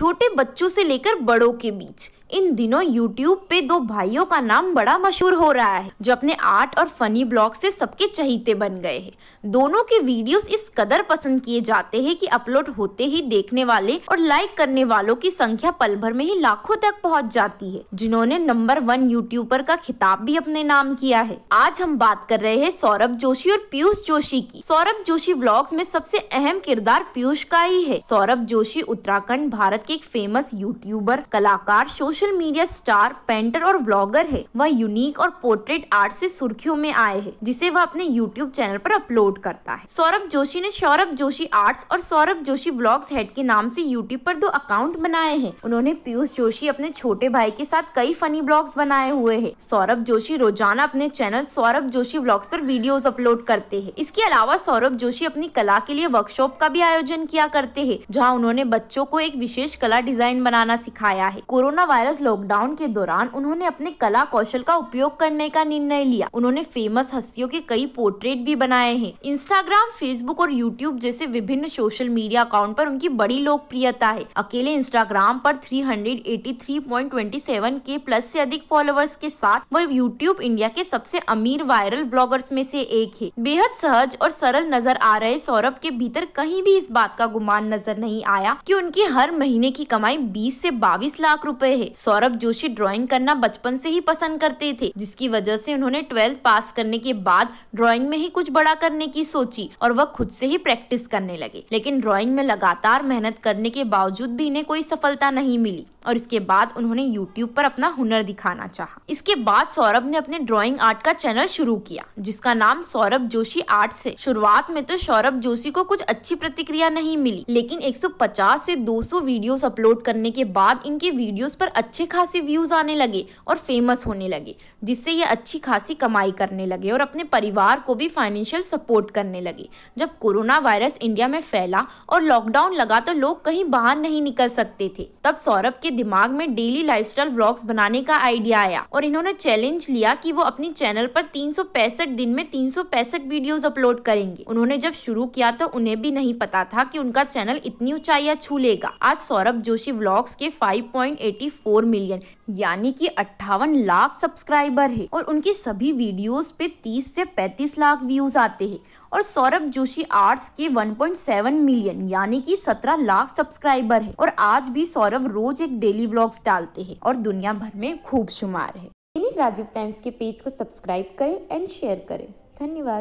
छोटे बच्चों से लेकर बड़ों के बीच इन दिनों यूट्यूब पे दो भाइयों का नाम बड़ा मशहूर हो रहा है जो अपने आर्ट और फनी ब्लॉग से सबके चहीते बन गए हैं दोनों के वीडियोस इस कदर पसंद किए जाते हैं कि अपलोड होते ही देखने वाले और लाइक करने वालों की संख्या पल भर में ही लाखों तक पहुँच जाती है जिन्होंने नंबर वन यूट्यूबर का खिताब भी अपने नाम किया है आज हम बात कर रहे हैं सौरभ जोशी और पीयूष जोशी की सौरभ जोशी ब्लॉग्स में सबसे अहम किरदार पीयूष का ही है सौरभ जोशी उत्तराखंड भारत के एक फेमस यूट्यूबर कलाकार social social media star painter और ब्लॉगर है वह यूनिक और पोर्ट्रेट आर्ट से सुर्खियों में आए है जिसे वह अपने यूट्यूब चैनल पर अपलोड करता है सौरभ जोशी ने सौरभ जोशी आर्ट्स और सौरभ जोशी ब्लॉग्स हेड के नाम से यूट्यूब पर दो अकाउंट बनाए हैं उन्होंने पीयूष जोशी अपने छोटे भाई के साथ कई फनी ब्लॉग्स बनाए हुए है सौरभ जोशी रोजाना अपने चैनल सौरभ जोशी ब्लॉग्स पर वीडियोस अपलोड करते हैं इसके अलावा सौरभ जोशी अपनी कला के लिए वर्कशॉप का भी आयोजन किया करते हैं जहां उन्होंने बच्चों को एक विशेष कला डिजाइन बनाना सिखाया है कोरोना वायरस वायरस लॉकडाउन के दौरान उन्होंने अपने कला कौशल का उपयोग करने का निर्णय लिया उन्होंने फेमस हस्तियों के कई पोर्ट्रेट भी बनाए हैं इंस्टाग्राम फेसबुक और यूट्यूब जैसे विभिन्न सोशल मीडिया अकाउंट पर उनकी बड़ी लोकप्रियता है अकेले इंस्टाग्राम पर सेवन के प्लस से अधिक फॉलोअर्स के साथ वो यूट्यूब इंडिया के सबसे अमीर वायरल ब्लॉगर्स में से एक है बेहद सहज और सरल नजर आ रहे सौरभ के भीतर कहीं भी इस बात का गुमान नजर नहीं आया कि उनकी हर महीने की कमाई 20 से 22 लाख रुपए है सौरभ जोशी ड्राइंग करना बचपन से ही पसंद करते थे जिसकी वजह से उन्होंने ट्वेल्थ पास करने के बाद ड्राइंग में ही कुछ बड़ा करने की सोची और वह खुद से ही प्रैक्टिस करने लगे लेकिन ड्राइंग में लगातार मेहनत करने के बावजूद भी इन्हें कोई सफलता नहीं मिली और इसके बाद उन्होंने यूट्यूब पर अपना हुनर दिखाना चाहा इसके बाद सौरभ ने अपने ड्राइंग आर्ट का चैनल शुरू किया जिसका नाम सौरभ जोशी आर्ट से शुरुआत में तो सौरभ जोशी को कुछ अच्छी प्रतिक्रिया नहीं मिली लेकिन 150 से 200 वीडियोस अपलोड करने के बाद इनके वीडियोस पर अच्छे खासे व्यूज आने लगे और फेमस होने लगे जिससे ये अच्छी खासी कमाई करने लगे और अपने परिवार को भी फाइनेंशियल सपोर्ट करने लगे जब कोरोना वायरस इंडिया में फैला और लॉकडाउन लगा तो लोग कहीं बाहर नहीं निकल सकते थे तब सौरभ के के दिमाग में डेली स्टाइल ब्लॉग्स बनाने का आइडिया आया और इन्होंने चैलेंज लिया की वो अपनी चैनल पर तीन दिन में तीन वीडियोस अपलोड करेंगे उन्होंने जब शुरू किया तो उन्हें भी नहीं पता था कि उनका चैनल इतनी ऊंचाइया छू लेगा आज सौरभ जोशी ब्लॉग्स के 5.84 मिलियन यानी कि अट्ठावन लाख सब्सक्राइबर है और उनकी सभी वीडियोस पे 30 से 35 लाख व्यूज आते हैं और सौरभ जोशी आर्ट्स के 1.7 मिलियन यानी कि 17 लाख सब्सक्राइबर है और आज भी सौरभ रोज एक डेली व्लॉग्स डालते हैं और दुनिया भर में खूब शुमार है इन्हीं राजीव टाइम्स के पेज को सब्सक्राइब करें एंड शेयर करें धन्यवाद